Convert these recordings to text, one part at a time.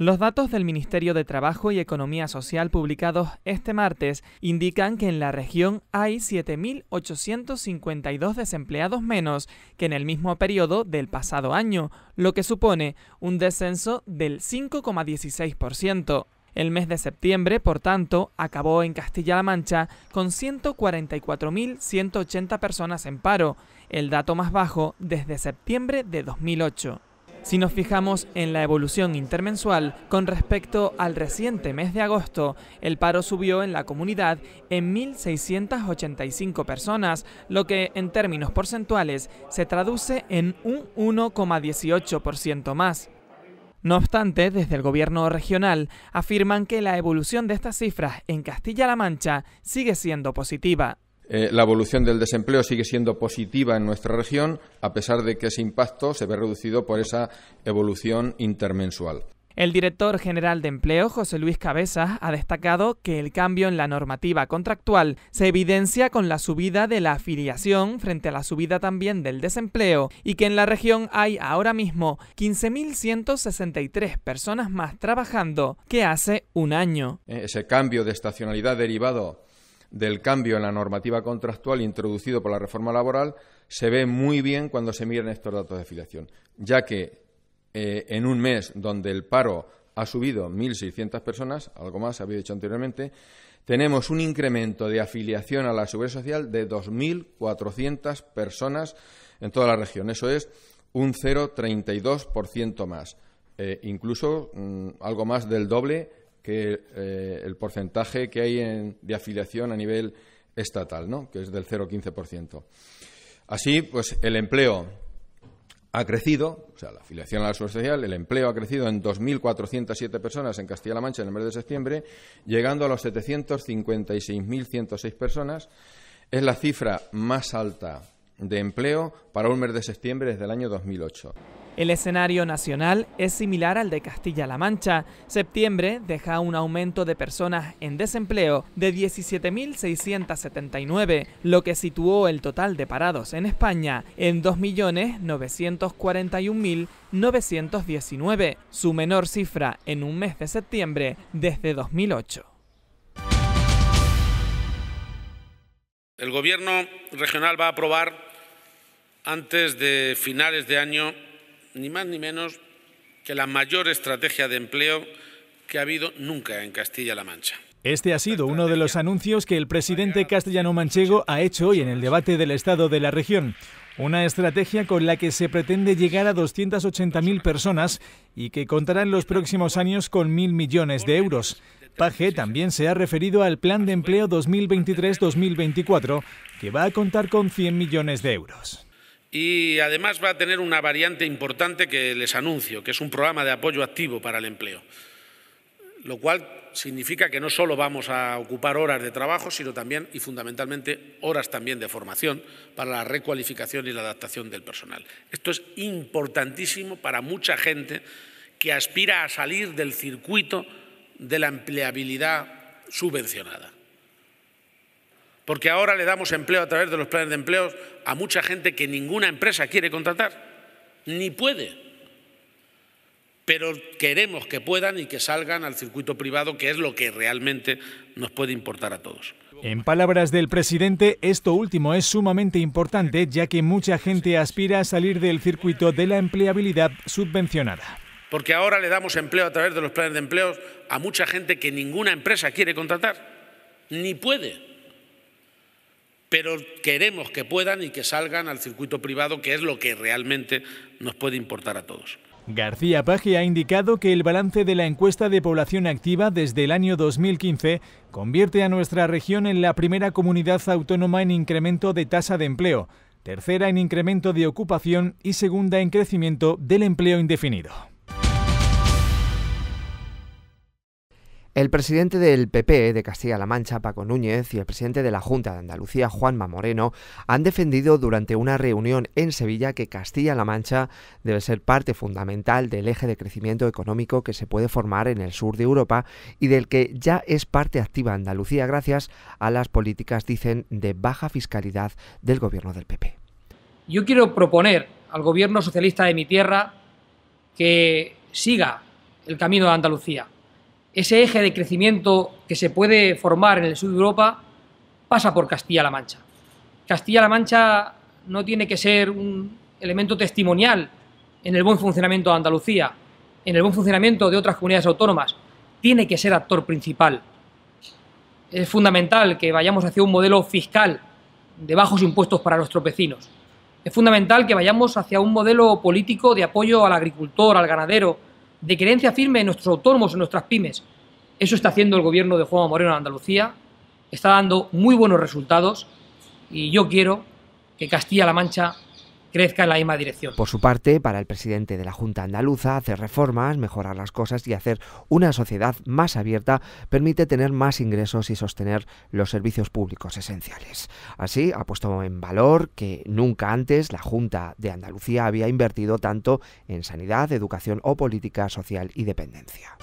Los datos del Ministerio de Trabajo y Economía Social publicados este martes indican que en la región hay 7.852 desempleados menos que en el mismo periodo del pasado año, lo que supone un descenso del 5,16%. El mes de septiembre, por tanto, acabó en Castilla-La Mancha con 144.180 personas en paro, el dato más bajo desde septiembre de 2008. Si nos fijamos en la evolución intermensual con respecto al reciente mes de agosto, el paro subió en la comunidad en 1.685 personas, lo que en términos porcentuales se traduce en un 1,18% más. No obstante, desde el gobierno regional afirman que la evolución de estas cifras en Castilla-La Mancha sigue siendo positiva. Eh, la evolución del desempleo sigue siendo positiva en nuestra región, a pesar de que ese impacto se ve reducido por esa evolución intermensual. El director general de empleo, José Luis Cabezas, ha destacado que el cambio en la normativa contractual se evidencia con la subida de la afiliación frente a la subida también del desempleo y que en la región hay ahora mismo 15.163 personas más trabajando que hace un año. Eh, ese cambio de estacionalidad derivado del cambio en la normativa contractual introducido por la reforma laboral se ve muy bien cuando se miran estos datos de afiliación, ya que eh, en un mes donde el paro ha subido 1.600 personas, algo más había dicho anteriormente, tenemos un incremento de afiliación a la Seguridad Social de 2.400 personas en toda la región. Eso es un 0,32% más, eh, incluso mm, algo más del doble que eh, el porcentaje que hay de afiliación a nivel estatal, ¿no? que es del 0,15%. Así, pues el empleo ha crecido, o sea, la afiliación a la seguridad social, el empleo ha crecido en 2.407 personas en Castilla-La Mancha en el mes de septiembre, llegando a los 756.106 personas. Es la cifra más alta de empleo para un mes de septiembre desde el año 2008. El escenario nacional es similar al de Castilla-La Mancha. Septiembre deja un aumento de personas en desempleo de 17.679, lo que situó el total de parados en España en 2.941.919, su menor cifra en un mes de septiembre desde 2008. El Gobierno regional va a aprobar antes de finales de año, ni más ni menos que la mayor estrategia de empleo que ha habido nunca en Castilla-La Mancha. Este ha sido uno de los anuncios que el presidente castellano manchego ha hecho hoy en el debate del Estado de la región. Una estrategia con la que se pretende llegar a 280.000 personas y que contará en los próximos años con mil millones de euros. Paje también se ha referido al Plan de Empleo 2023-2024, que va a contar con 100 millones de euros. Y además va a tener una variante importante que les anuncio, que es un programa de apoyo activo para el empleo, lo cual significa que no solo vamos a ocupar horas de trabajo, sino también y fundamentalmente horas también de formación para la recualificación y la adaptación del personal. Esto es importantísimo para mucha gente que aspira a salir del circuito de la empleabilidad subvencionada porque ahora le damos empleo a través de los planes de empleo a mucha gente que ninguna empresa quiere contratar, ni puede. Pero queremos que puedan y que salgan al circuito privado, que es lo que realmente nos puede importar a todos. En palabras del presidente, esto último es sumamente importante, ya que mucha gente aspira a salir del circuito de la empleabilidad subvencionada. Porque ahora le damos empleo a través de los planes de empleo a mucha gente que ninguna empresa quiere contratar, ni puede pero queremos que puedan y que salgan al circuito privado, que es lo que realmente nos puede importar a todos. García Paje ha indicado que el balance de la encuesta de población activa desde el año 2015 convierte a nuestra región en la primera comunidad autónoma en incremento de tasa de empleo, tercera en incremento de ocupación y segunda en crecimiento del empleo indefinido. El presidente del PP de Castilla-La Mancha, Paco Núñez, y el presidente de la Junta de Andalucía, Juanma Moreno, han defendido durante una reunión en Sevilla que Castilla-La Mancha debe ser parte fundamental del eje de crecimiento económico que se puede formar en el sur de Europa y del que ya es parte activa Andalucía gracias a las políticas, dicen, de baja fiscalidad del gobierno del PP. Yo quiero proponer al gobierno socialista de mi tierra que siga el camino de Andalucía ese eje de crecimiento que se puede formar en el sur de Europa pasa por Castilla-La Mancha. Castilla-La Mancha no tiene que ser un elemento testimonial en el buen funcionamiento de Andalucía, en el buen funcionamiento de otras comunidades autónomas, tiene que ser actor principal. Es fundamental que vayamos hacia un modelo fiscal de bajos impuestos para nuestros vecinos. Es fundamental que vayamos hacia un modelo político de apoyo al agricultor, al ganadero, de creencia firme en nuestros autónomos, en nuestras pymes. Eso está haciendo el gobierno de Juan Moreno en Andalucía, está dando muy buenos resultados y yo quiero que Castilla-La Mancha crezca en la misma dirección. Por su parte, para el presidente de la Junta Andaluza, hacer reformas, mejorar las cosas y hacer una sociedad más abierta permite tener más ingresos y sostener los servicios públicos esenciales. Así, ha puesto en valor que nunca antes la Junta de Andalucía había invertido tanto en sanidad, educación o política social y dependencia.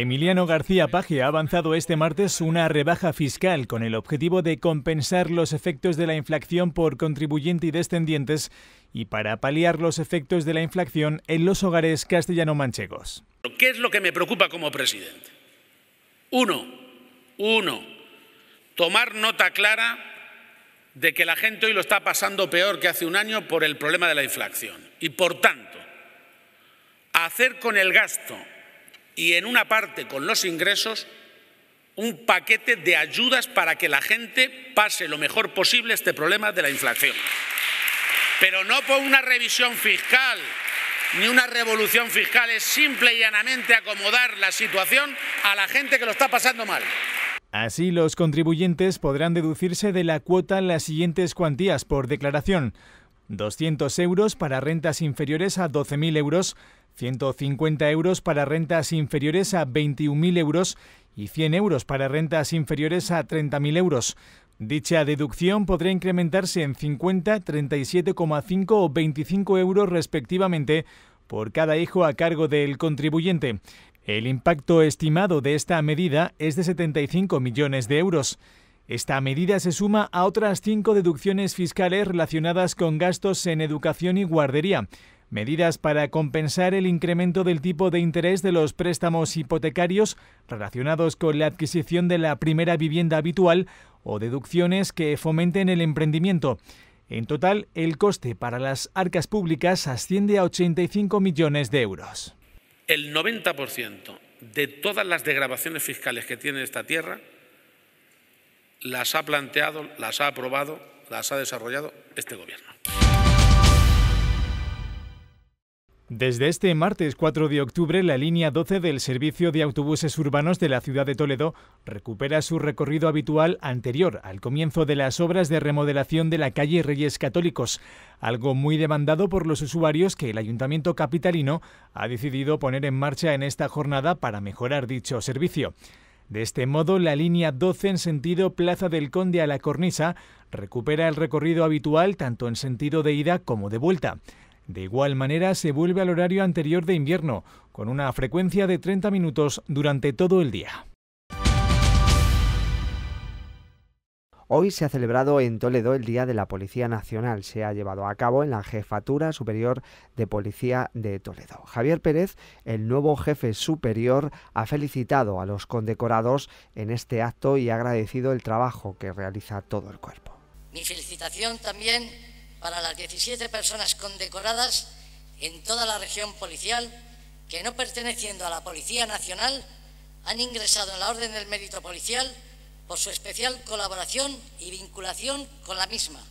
Emiliano García Paje ha avanzado este martes una rebaja fiscal con el objetivo de compensar los efectos de la inflación por contribuyente y descendientes y para paliar los efectos de la inflación en los hogares castellano-manchegos. ¿Qué es lo que me preocupa como presidente? Uno, uno, tomar nota clara de que la gente hoy lo está pasando peor que hace un año por el problema de la inflación y, por tanto, hacer con el gasto y en una parte con los ingresos un paquete de ayudas para que la gente pase lo mejor posible este problema de la inflación. Pero no por una revisión fiscal ni una revolución fiscal, es simple y llanamente acomodar la situación a la gente que lo está pasando mal. Así los contribuyentes podrán deducirse de la cuota las siguientes cuantías por declaración. 200 euros para rentas inferiores a 12.000 euros, 150 euros para rentas inferiores a 21.000 euros y 100 euros para rentas inferiores a 30.000 euros. Dicha deducción podrá incrementarse en 50, 37,5 o 25 euros respectivamente por cada hijo a cargo del contribuyente. El impacto estimado de esta medida es de 75 millones de euros. Esta medida se suma a otras cinco deducciones fiscales relacionadas con gastos en educación y guardería, medidas para compensar el incremento del tipo de interés de los préstamos hipotecarios relacionados con la adquisición de la primera vivienda habitual o deducciones que fomenten el emprendimiento. En total, el coste para las arcas públicas asciende a 85 millones de euros. El 90% de todas las degravaciones fiscales que tiene esta tierra las ha planteado, las ha aprobado, las ha desarrollado este Gobierno. Desde este martes 4 de octubre, la línea 12 del servicio de autobuses urbanos de la ciudad de Toledo recupera su recorrido habitual anterior al comienzo de las obras de remodelación de la calle Reyes Católicos, algo muy demandado por los usuarios que el ayuntamiento capitalino ha decidido poner en marcha en esta jornada para mejorar dicho servicio. De este modo, la línea 12 en sentido Plaza del Conde a la Cornisa recupera el recorrido habitual tanto en sentido de ida como de vuelta. De igual manera, se vuelve al horario anterior de invierno, con una frecuencia de 30 minutos durante todo el día. Hoy se ha celebrado en Toledo el Día de la Policía Nacional. Se ha llevado a cabo en la Jefatura Superior de Policía de Toledo. Javier Pérez, el nuevo jefe superior, ha felicitado a los condecorados en este acto y ha agradecido el trabajo que realiza todo el cuerpo. Mi felicitación también para las 17 personas condecoradas en toda la región policial que no perteneciendo a la Policía Nacional han ingresado en la Orden del Mérito Policial por su especial colaboración y vinculación con la misma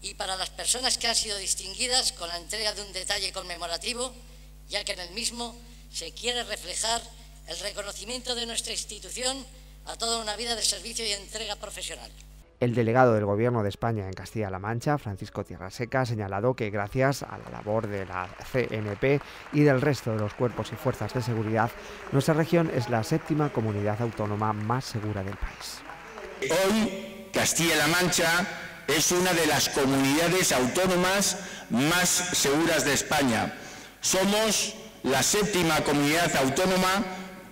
y para las personas que han sido distinguidas con la entrega de un detalle conmemorativo, ya que en el mismo se quiere reflejar el reconocimiento de nuestra institución a toda una vida de servicio y entrega profesional. El delegado del Gobierno de España en Castilla-La Mancha, Francisco Tierraseca, ha señalado que gracias a la labor de la CNP y del resto de los cuerpos y fuerzas de seguridad, nuestra región es la séptima comunidad autónoma más segura del país. Hoy, Castilla-La Mancha es una de las comunidades autónomas más seguras de España. Somos la séptima comunidad autónoma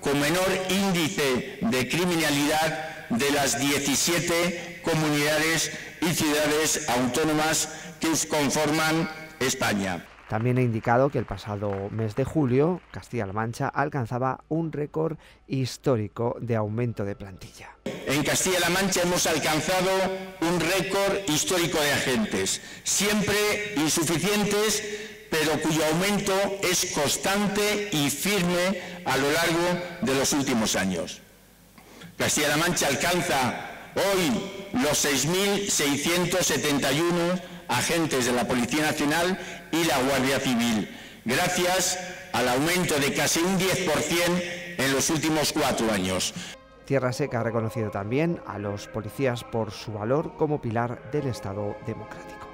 con menor índice de criminalidad de las 17 comunidades y ciudades autónomas que conforman España. También he indicado que el pasado mes de julio Castilla-La Mancha alcanzaba un récord histórico de aumento de plantilla. En Castilla-La Mancha hemos alcanzado un récord histórico de agentes, siempre insuficientes, pero cuyo aumento es constante y firme a lo largo de los últimos años. Castilla-La Mancha alcanza Hoy, los 6.671 agentes de la Policía Nacional y la Guardia Civil, gracias al aumento de casi un 10% en los últimos cuatro años. Tierra Seca ha reconocido también a los policías por su valor como pilar del Estado democrático.